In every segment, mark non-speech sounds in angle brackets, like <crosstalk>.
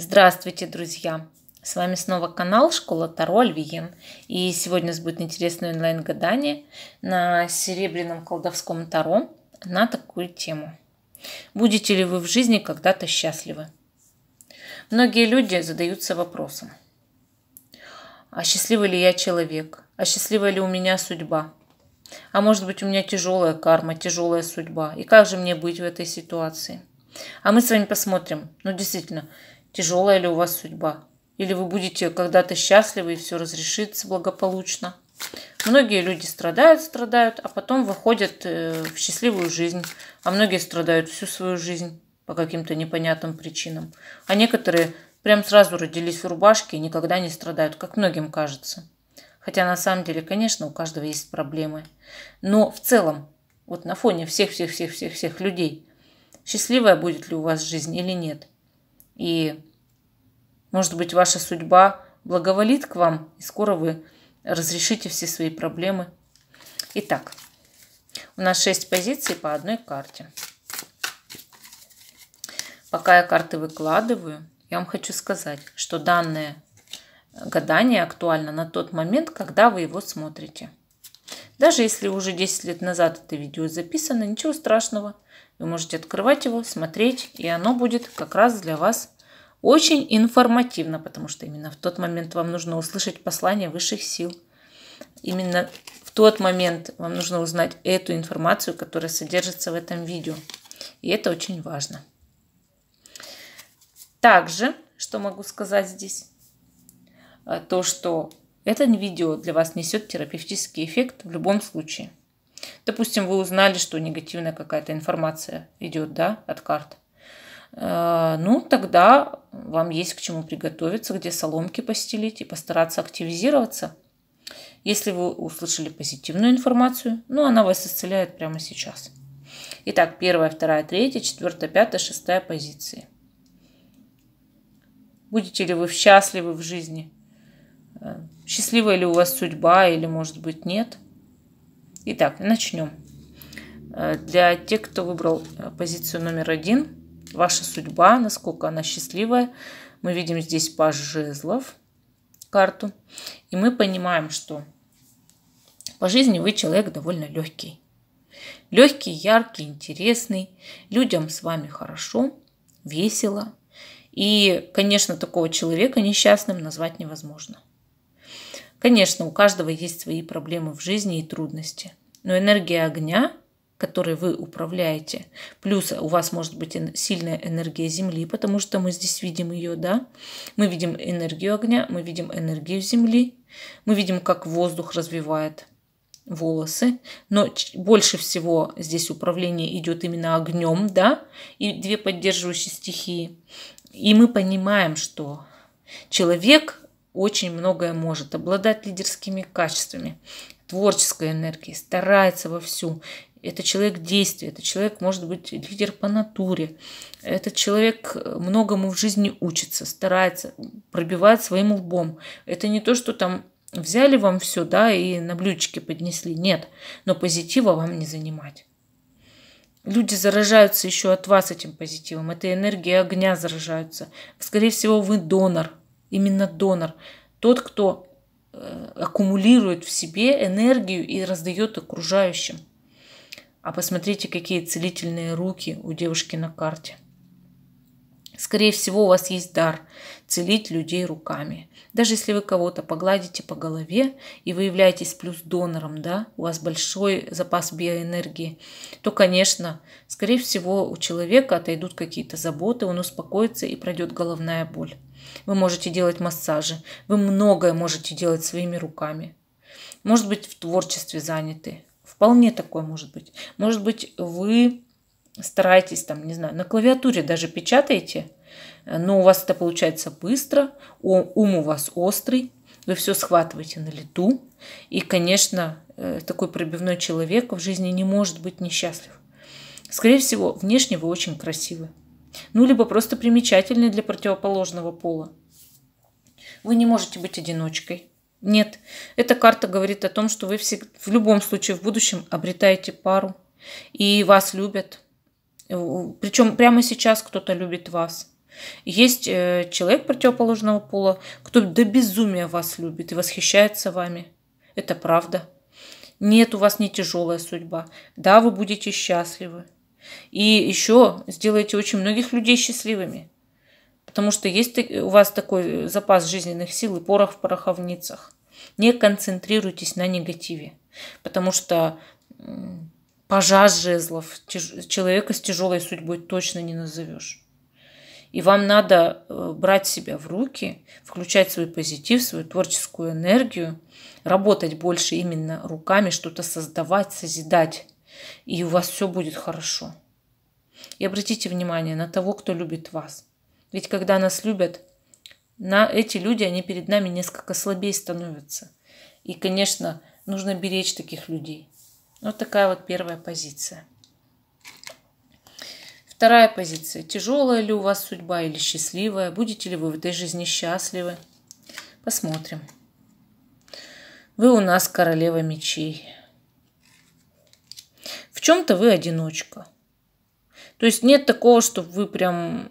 Здравствуйте, друзья! С вами снова канал Школа Таро Альвиен. И сегодня у нас будет интересное онлайн-гадание на серебряном колдовском Таро на такую тему. Будете ли вы в жизни когда-то счастливы? Многие люди задаются вопросом. А счастливый ли я человек? А счастлива ли у меня судьба? А может быть у меня тяжелая карма, тяжелая судьба? И как же мне быть в этой ситуации? А мы с вами посмотрим, ну действительно, тяжелая ли у вас судьба. Или вы будете когда-то счастливы и все разрешится благополучно. Многие люди страдают, страдают, а потом выходят э, в счастливую жизнь. А многие страдают всю свою жизнь по каким-то непонятным причинам. А некоторые прям сразу родились в рубашке и никогда не страдают, как многим кажется. Хотя на самом деле, конечно, у каждого есть проблемы. Но в целом, вот на фоне всех-всех-всех-всех людей, счастливая будет ли у вас жизнь или нет – и, может быть, ваша судьба благоволит к вам, и скоро вы разрешите все свои проблемы. Итак, у нас 6 позиций по одной карте. Пока я карты выкладываю, я вам хочу сказать, что данное гадание актуально на тот момент, когда вы его смотрите. Даже если уже 10 лет назад это видео записано, ничего страшного. Вы можете открывать его, смотреть, и оно будет как раз для вас очень информативно, потому что именно в тот момент вам нужно услышать послание высших сил. Именно в тот момент вам нужно узнать эту информацию, которая содержится в этом видео. И это очень важно. Также, что могу сказать здесь, а, то, что это видео для вас несет терапевтический эффект в любом случае. Допустим, вы узнали, что негативная какая-то информация идет да, от карт. Э, ну, тогда вам есть к чему приготовиться, где соломки постелить и постараться активизироваться. Если вы услышали позитивную информацию, ну, она вас исцеляет прямо сейчас. Итак, первая, вторая, третья, четвертая, пятая, шестая позиции. Будете ли вы счастливы в жизни? Э, счастливая ли у вас судьба или, может быть, нет. Итак, начнем. Э, для тех, кто выбрал э, позицию номер один, ваша судьба, насколько она счастливая, мы видим здесь паж жезлов, карту, и мы понимаем, что по жизни вы человек довольно легкий. Легкий, яркий, интересный, людям с вами хорошо, весело. И, конечно, такого человека несчастным назвать невозможно. Конечно, у каждого есть свои проблемы в жизни и трудности, но энергия огня, которой вы управляете, плюс у вас может быть сильная энергия Земли, потому что мы здесь видим ее, да? Мы видим энергию огня, мы видим энергию Земли, мы видим, как воздух развивает волосы, но больше всего здесь управление идет именно огнем, да, и две поддерживающие стихии. И мы понимаем, что человек очень многое может, обладает лидерскими качествами, творческой энергией, старается вовсю. Это человек действия, это человек, может быть, лидер по натуре. Этот человек э, многому в жизни учится, старается, пробивает своим лбом. Это не то, что там взяли вам все, да, и на блюдечке поднесли. Нет, но позитива вам не занимать. Люди заражаются еще от вас этим позитивом. Этой энергией огня заражаются. Скорее всего, вы донор именно донор, тот, кто э, аккумулирует в себе энергию и раздает окружающим. А посмотрите, какие целительные руки у девушки на карте. Скорее всего, у вас есть дар целить людей руками. Даже если вы кого-то погладите по голове и вы являетесь плюс донором, да, у вас большой запас биоэнергии, то, конечно, скорее всего, у человека отойдут какие-то заботы, он успокоится и пройдет головная боль. Вы можете делать массажи, вы многое можете делать своими руками. Может быть, в творчестве заняты. Вполне такое может быть. Может быть, вы стараетесь там, не знаю, на клавиатуре даже печатаете, но у вас это получается быстро, ум у вас острый, вы все схватываете на лету. И, конечно, э, такой пробивной человек в жизни не может быть несчастлив. Скорее всего, внешне вы очень красивы ну либо просто примечательный для противоположного пола. Вы не можете быть одиночкой. Нет, эта карта говорит о том, что вы всегда, в любом случае в будущем обретаете пару, и вас любят. Причем прямо сейчас кто-то любит вас. Есть э, человек противоположного пола, кто до безумия вас любит и восхищается вами. Это правда. Нет у вас не тяжелая судьба. Да, вы будете счастливы. И еще сделаете очень многих людей счастливыми. Потому что есть у вас такой запас жизненных сил и порох в пороховницах. Не концентрируйтесь на негативе. Потому что пожар жезлов человека с тяжелой судьбой точно не назовешь. И вам надо э, брать себя в руки, включать свой позитив, свою творческую энергию, работать больше именно руками, что-то создавать, созидать и у вас все будет хорошо. И обратите внимание на того, кто любит вас. Ведь когда нас любят, на эти люди, они перед нами несколько слабее становятся. И, конечно, нужно беречь таких людей. Вот такая вот первая позиция. Вторая позиция. Тяжелая ли у вас судьба или счастливая? Будете ли вы в этой жизни счастливы? Посмотрим. Вы у нас королева мечей в чем-то вы одиночка. То есть нет такого, что вы прям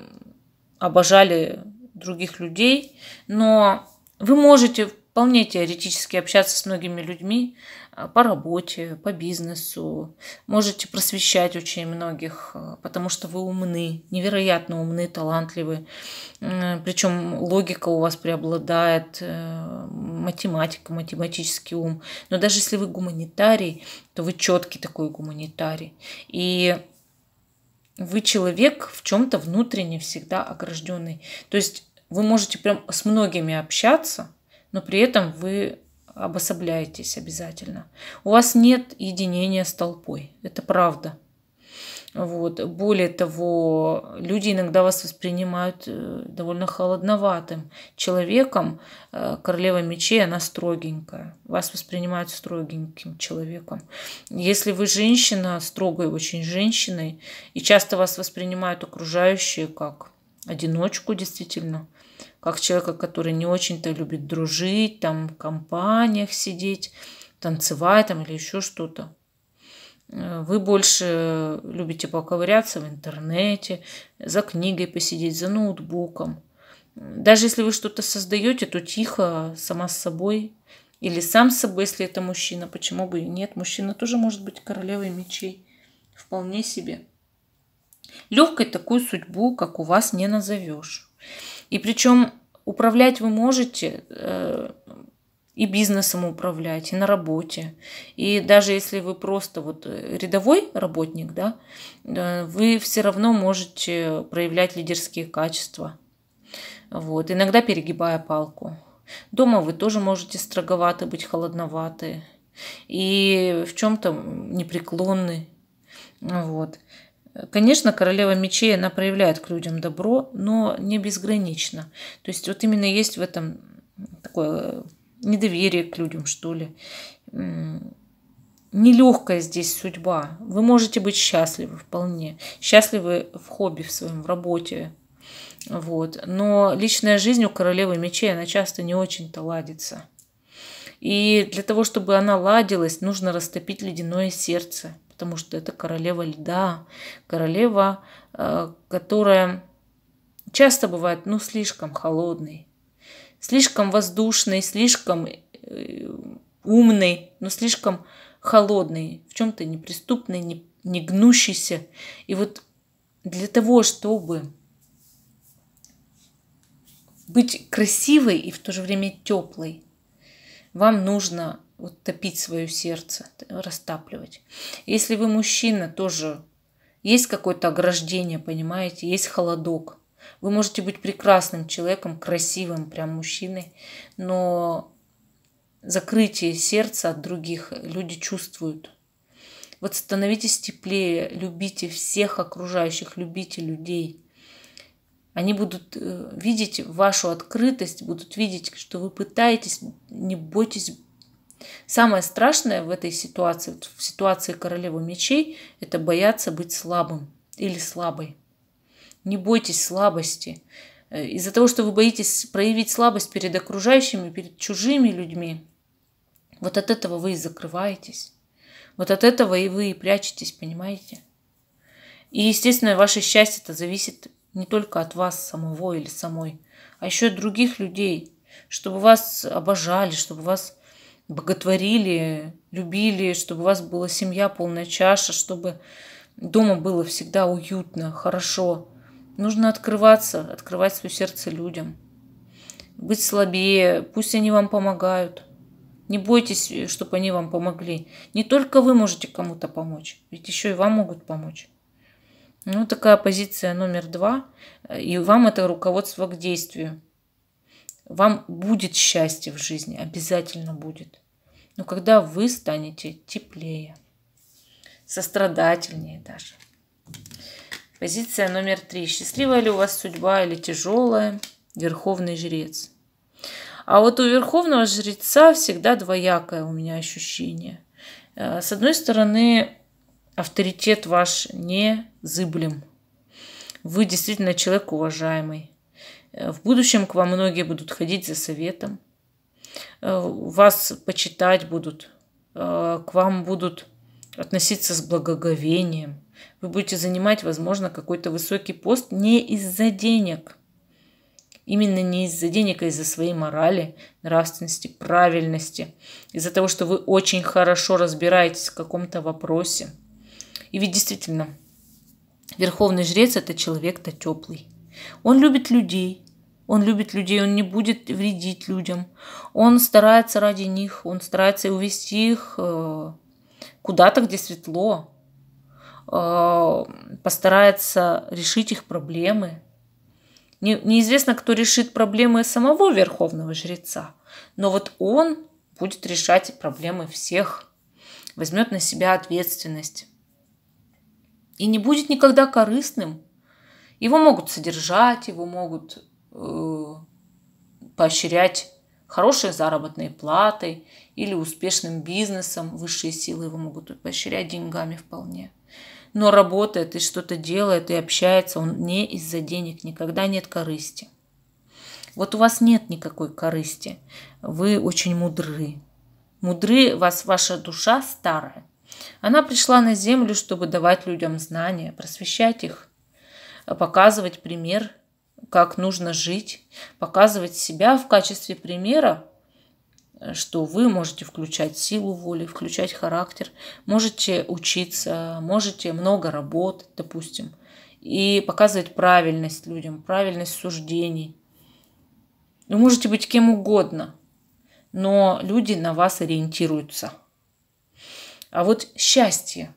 обожали других людей, но вы можете вполне теоретически общаться с многими людьми а, по работе, по бизнесу. Можете просвещать очень многих, а, потому что вы умны, невероятно умны, талантливы. Причем логика у вас преобладает, э, математика, математический ум. Но даже если вы гуманитарий, то вы четкий такой гуманитарий. И вы человек в чем-то внутренне всегда огражденный. То есть вы можете прям с многими общаться – но при этом вы обособляетесь обязательно. У вас нет единения с толпой, это правда. Вот. Более того, люди иногда вас воспринимают э, довольно холодноватым человеком. Э, королева мечей, она строгенькая. Вас воспринимают строгеньким человеком. Если вы женщина, строгой очень женщиной, и часто вас воспринимают окружающие как одиночку действительно, как человека, который не очень-то любит дружить, там в компаниях сидеть, танцевать там или еще что-то. Э, вы больше любите поковыряться в интернете, за книгой посидеть, за ноутбуком. Даже если вы что-то создаете, то тихо, сама с собой. Или сам с собой, если это мужчина. Почему бы и нет? Мужчина тоже может быть королевой мечей. Вполне себе. Легкой такую судьбу, как у вас, не назовешь. И причем управлять вы можете э, и бизнесом управлять, и на работе. И даже если вы просто вот э, рядовой работник, да, э, вы все равно можете проявлять лидерские качества. Вот, иногда перегибая палку. Дома вы тоже можете строговаты быть, холодноваты и в чем-то непреклонны. Вот. Конечно, королева мечей, она проявляет к людям добро, но не безгранично. То есть вот именно есть в этом такое э, недоверие к людям, что ли. Нелегкая здесь судьба. Вы можете быть счастливы вполне. Счастливы в хобби в своем, в работе. Вот. Но личная жизнь у королевы мечей, она часто не очень-то ладится. И для того, чтобы она ладилась, нужно растопить ледяное сердце – потому что это королева льда, королева, э, которая часто бывает, ну, слишком холодной, слишком воздушной, слишком э, умной, но слишком холодной, в чем-то неприступной, не, не гнущейся. И вот для того, чтобы быть красивой и в то же время теплой, вам нужно вот топить свое сердце, растапливать. Если вы мужчина, тоже есть какое-то ограждение, понимаете, есть холодок. Вы можете быть прекрасным человеком, красивым прям мужчиной, но закрытие сердца от других люди чувствуют. Вот становитесь теплее, любите всех окружающих, любите людей. Они будут э, видеть вашу открытость, будут видеть, что вы пытаетесь, не бойтесь Самое страшное в этой ситуации, в ситуации королевы мечей, это бояться быть слабым или слабой. Не бойтесь слабости. Э, из-за того, что вы боитесь проявить слабость перед окружающими, перед чужими людьми, вот от этого вы и закрываетесь. Вот от этого и вы и прячетесь, понимаете? И, естественно, ваше счастье это зависит не только от вас самого или самой, а еще от других людей, чтобы вас обожали, чтобы вас боготворили, любили, чтобы у вас была семья, полная чаша, чтобы дома было всегда уютно, хорошо. Нужно открываться, открывать свое сердце людям. Быть слабее, пусть они вам помогают. Не бойтесь, чтобы они вам помогли. Не только вы можете кому-то помочь, ведь еще и вам могут помочь. Ну, такая позиция номер два. И вам это руководство к действию. Вам будет счастье в жизни, обязательно будет. Но когда вы станете теплее, сострадательнее даже. Позиция номер три. Счастливая ли у вас судьба или тяжелая? Верховный жрец. А вот у верховного жреца всегда двоякое у меня ощущение. Э, с одной стороны, авторитет ваш не зыблем. Вы действительно человек уважаемый. Э, в будущем к вам многие будут ходить за советом, э, вас почитать будут, э, к вам будут относиться с благоговением. Вы будете занимать, возможно, какой-то высокий пост не из-за денег. Именно не из-за денег, а из-за своей морали, нравственности, правильности. Из-за того, что вы очень хорошо разбираетесь в каком-то вопросе. И ведь действительно, верховный жрец – это человек-то теплый. Он любит людей, он любит людей, он не будет вредить людям. Он старается ради них, он старается увести их э, куда-то, где светло. Э, постарается решить их проблемы. Не, неизвестно, кто решит проблемы самого верховного жреца, но вот он будет решать проблемы всех, возьмет на себя ответственность и не будет никогда корыстным. Его могут содержать, его могут Э, поощрять хорошей заработной платой или успешным бизнесом. Высшие силы его могут поощрять деньгами вполне. Но работает и что-то делает и общается он не из-за денег, никогда нет корысти. Вот у вас нет никакой корысти. Вы очень мудры. Мудры вас ваша душа старая. Она пришла на землю, чтобы давать людям знания, просвещать их, показывать пример как нужно жить, показывать себя в качестве примера, э, что вы можете включать силу воли, включать характер, можете учиться, можете много работать, допустим, и показывать правильность людям, правильность суждений. Вы можете быть кем угодно, но люди на вас ориентируются. А вот счастье.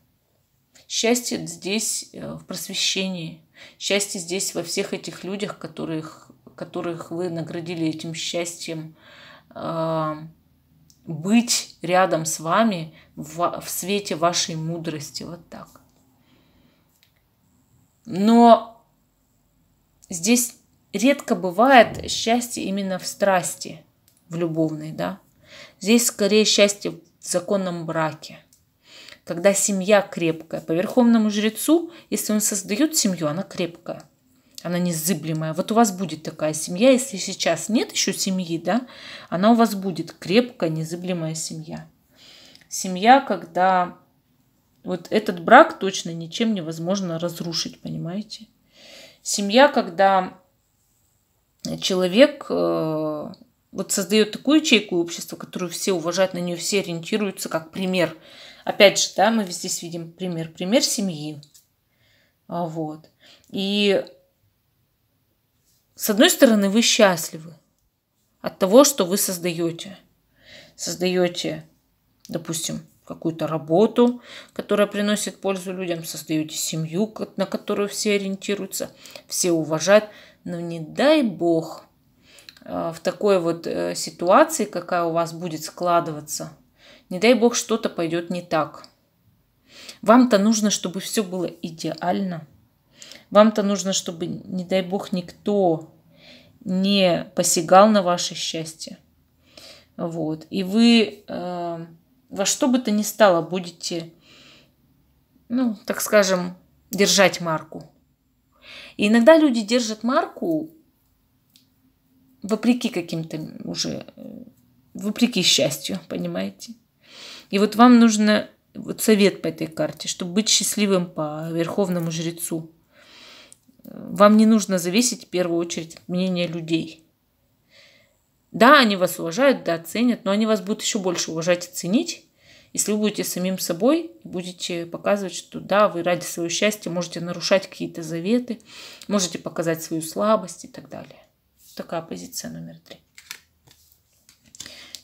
Счастье здесь э, в просвещении – Счастье здесь во всех этих людях, которых, которых вы наградили этим счастьем а, быть рядом с вами в, в свете вашей мудрости. Вот так. Но здесь редко бывает счастье именно в страсти, в любовной, да. Здесь скорее счастье в законном браке – когда семья крепкая. По верховному жрецу, если он создает семью, она крепкая. Она незыблемая. Вот у вас будет такая семья, если сейчас нет еще семьи, да, она у вас будет крепкая, незыблемая семья. Семья, когда вот этот брак точно ничем невозможно разрушить, понимаете? Семья, когда человек э, вот создает такую ячейку общества, которую все уважают, на нее все ориентируются как пример – Опять же, да, мы здесь видим пример, пример семьи. А, вот. И с одной стороны, вы счастливы от того, что вы создаете. Создаете, допустим, какую-то работу, которая приносит пользу людям, создаете семью, на которую все ориентируются, все уважают. Но не дай бог а, в такой вот э, ситуации, какая у вас будет складываться – не дай бог, что-то пойдет не так. Вам-то нужно, чтобы все было идеально. Вам-то нужно, чтобы, не дай бог, никто не посягал на ваше счастье. Вот. И вы э, во что бы то ни стало будете, ну, так скажем, держать марку. И иногда люди держат марку вопреки каким-то уже, э, вопреки счастью, понимаете? И вот вам нужно вот совет по этой карте, чтобы быть счастливым по верховному жрецу. Вам не нужно зависеть в первую очередь от мнения людей. Да, они вас уважают, да, ценят, но они вас будут еще больше уважать и ценить, если вы будете самим собой, будете показывать, что да, вы ради своего счастья можете нарушать какие-то заветы, можете показать свою слабость и так далее. Такая позиция номер три.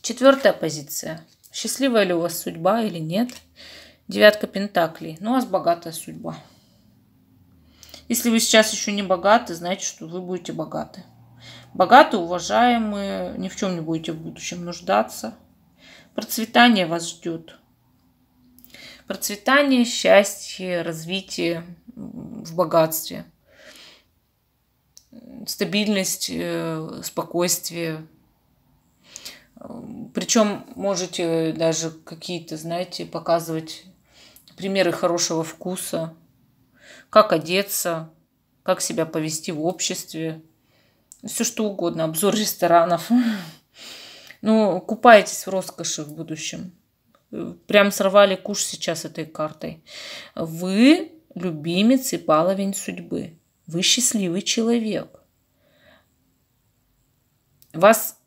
Четвертая позиция – Счастливая ли у вас судьба или нет? Девятка пентаклей. Ну, у вас богатая судьба. Если вы сейчас еще не богаты, значит, что вы будете богаты. Богаты, уважаемые, ни в чем не будете в будущем нуждаться. Процветание вас ждет. Процветание, счастье, развитие в богатстве. Стабильность, э, спокойствие, Эм, Причем можете даже какие-то, знаете, показывать примеры хорошего вкуса, как одеться, как себя повести в обществе, все что угодно, обзор ресторанов. <laughs> Ну, купайтесь в роскоши в будущем. Э, прям сорвали куш сейчас этой картой. Вы любимец и баловень судьбы. Вы счастливый человек. Вас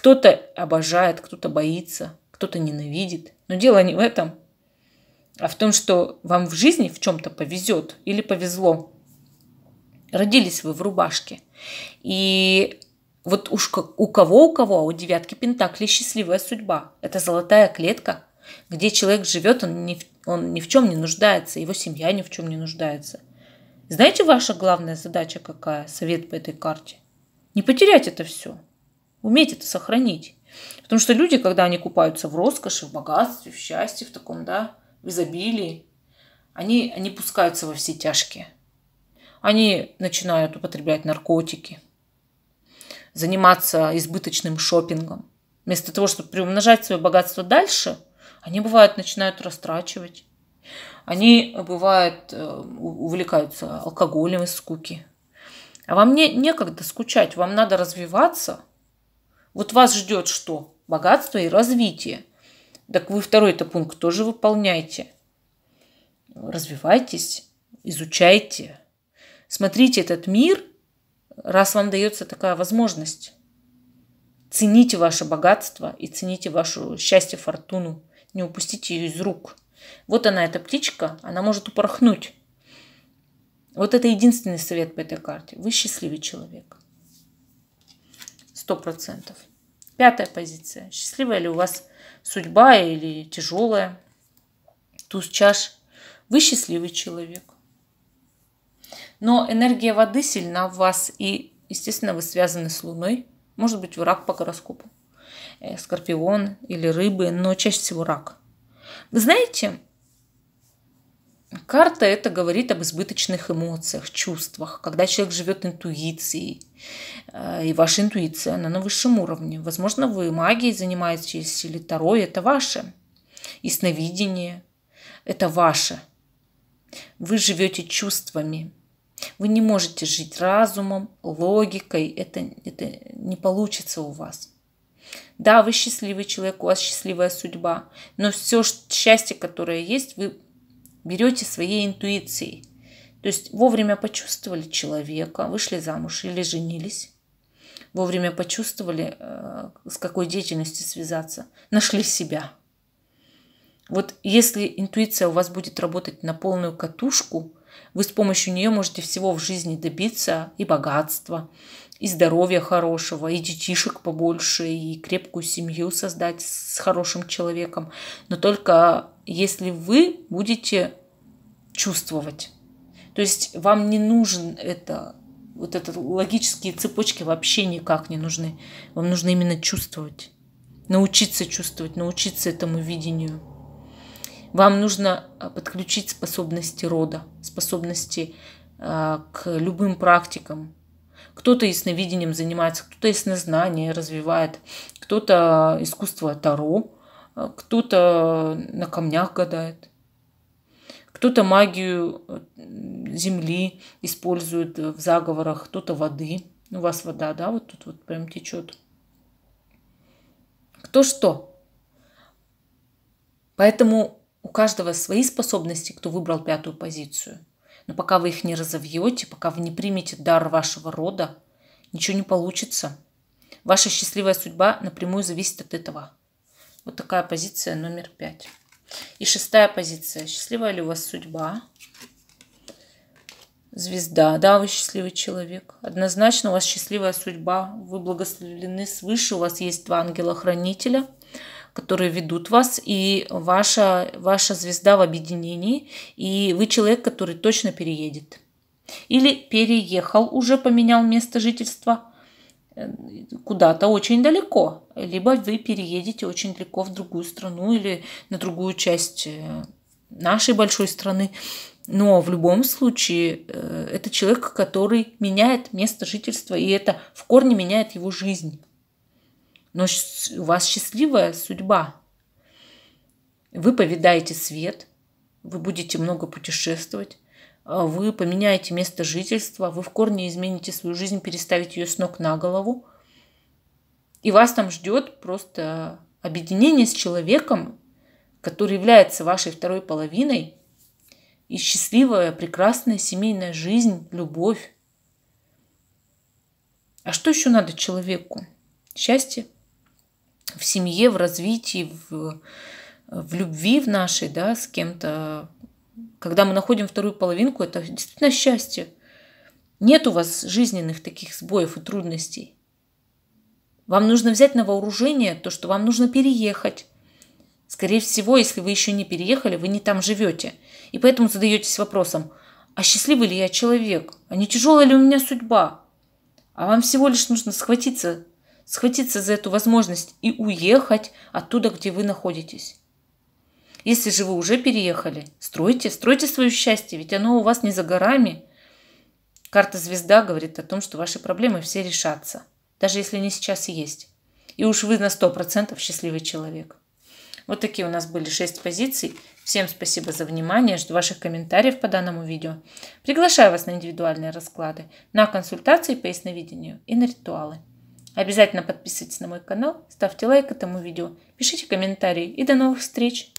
кто-то обожает, кто-то боится, кто-то ненавидит. Но дело не в этом, а в том, что вам в жизни в чем-то повезет или повезло. Родились вы в рубашке. И вот уж у кого у кого, а у девятки Пентакли счастливая судьба. Это золотая клетка, где человек живет, он ни, он ни в чем не нуждается, его семья ни в чем не нуждается. Знаете, ваша главная задача какая? Совет по этой карте. Не потерять это все. Уметь это сохранить. Потому что люди, когда они купаются в роскоши, в богатстве, в счастье, в таком, да, в изобилии, они, они пускаются во все тяжкие. Они начинают употреблять наркотики, заниматься избыточным шопингом. Вместо того, чтобы приумножать свое богатство дальше, они, бывает, начинают растрачивать. Они, бывает, э, увлекаются алкоголем из скуки. А вам не, некогда скучать, вам надо развиваться – вот вас ждет что? Богатство и развитие. Так вы второй-то пункт тоже выполняете, Развивайтесь, изучайте, смотрите этот мир, раз вам дается такая возможность. Цените ваше богатство и цените вашу счастье, фортуну. Не упустите ее из рук. Вот она, эта птичка, она может упорхнуть. Вот это единственный совет по этой карте. Вы счастливый человек. 100%. Пятая позиция. Счастливая ли у вас судьба или тяжелая? Туз чаш. Вы счастливый человек. Но энергия воды сильна в вас, и, естественно, вы связаны с Луной. Может быть, вы рак по гороскопу. Э, скорпион или рыбы, но чаще всего рак. Вы знаете, Карта это говорит об избыточных эмоциях, чувствах, когда человек живет интуицией. Э, и ваша интуиция, она на высшем уровне. Возможно, вы магией занимаетесь, или таро это ваше. Ясновидение – это ваше. Вы живете чувствами. Вы не можете жить разумом, логикой. Это, это не получится у вас. Да, вы счастливый человек, у вас счастливая судьба. Но все счастье, которое есть, вы берете своей интуицией. То есть вовремя почувствовали человека, вышли замуж или женились, вовремя почувствовали, э, с какой деятельностью связаться, нашли себя. Вот если интуиция у вас будет работать на полную катушку – вы с помощью нее можете всего в жизни добиться и богатства, и здоровья хорошего, и детишек побольше, и крепкую семью создать с хорошим человеком. Но только если вы будете чувствовать. То есть вам не нужен это, вот это логические цепочки вообще никак не нужны. Вам нужно именно чувствовать. Научиться чувствовать, научиться этому видению. Вам нужно а, подключить способности рода, способности э, к любым практикам. Кто-то ясновидением занимается, кто-то яснознание развивает, кто-то искусство Таро, а, кто-то на камнях гадает, кто-то магию э, земли использует э, в заговорах, кто-то воды. У вас вода, да, вот тут вот прям течет. Кто что? Поэтому у каждого свои способности, кто выбрал пятую позицию. Но пока вы их не разовьете, пока вы не примете дар вашего рода, ничего не получится. Ваша счастливая судьба напрямую зависит от этого. Вот такая позиция номер пять. И шестая позиция. Счастливая ли у вас судьба? Звезда. Да, вы счастливый человек. Однозначно у вас счастливая судьба. Вы благословлены свыше. У вас есть два ангела-хранителя – которые ведут вас, и ваша, ваша звезда в объединении, и вы человек, который точно переедет. Или переехал, уже поменял место жительства э, куда-то очень далеко, либо вы переедете очень далеко в другую страну или на другую часть э, нашей большой страны. Но в любом случае э, это человек, который меняет место жительства, и это в корне меняет его жизнь но у вас счастливая судьба. Вы повидаете свет, вы будете много путешествовать, а вы поменяете место жительства, вы в корне измените свою жизнь, переставите ее с ног на голову. И вас там ждет просто объединение с человеком, который является вашей второй половиной, и счастливая, прекрасная семейная жизнь, любовь. А что еще надо человеку? Счастье? в семье, в развитии, в, в любви в нашей, да, с кем-то, когда мы находим вторую половинку, это действительно счастье. Нет у вас жизненных таких сбоев и трудностей. Вам нужно взять на вооружение то, что вам нужно переехать. Скорее всего, если вы еще не переехали, вы не там живете. И поэтому задаетесь вопросом, а счастливый ли я человек? А не тяжелая ли у меня судьба? А вам всего лишь нужно схватиться схватиться за эту возможность и уехать оттуда, где вы находитесь. Если же вы уже переехали, стройте, стройте свое счастье, ведь оно у вас не за горами. Карта звезда говорит о том, что ваши проблемы все решатся, даже если не сейчас есть. И уж вы на 100% счастливый человек. Вот такие у нас были 6 позиций. Всем спасибо за внимание, жду ваших комментариев по данному видео. Приглашаю вас на индивидуальные расклады, на консультации по ясновидению и на ритуалы. Обязательно подписывайтесь на мой канал, ставьте лайк этому видео, пишите комментарии и до новых встреч!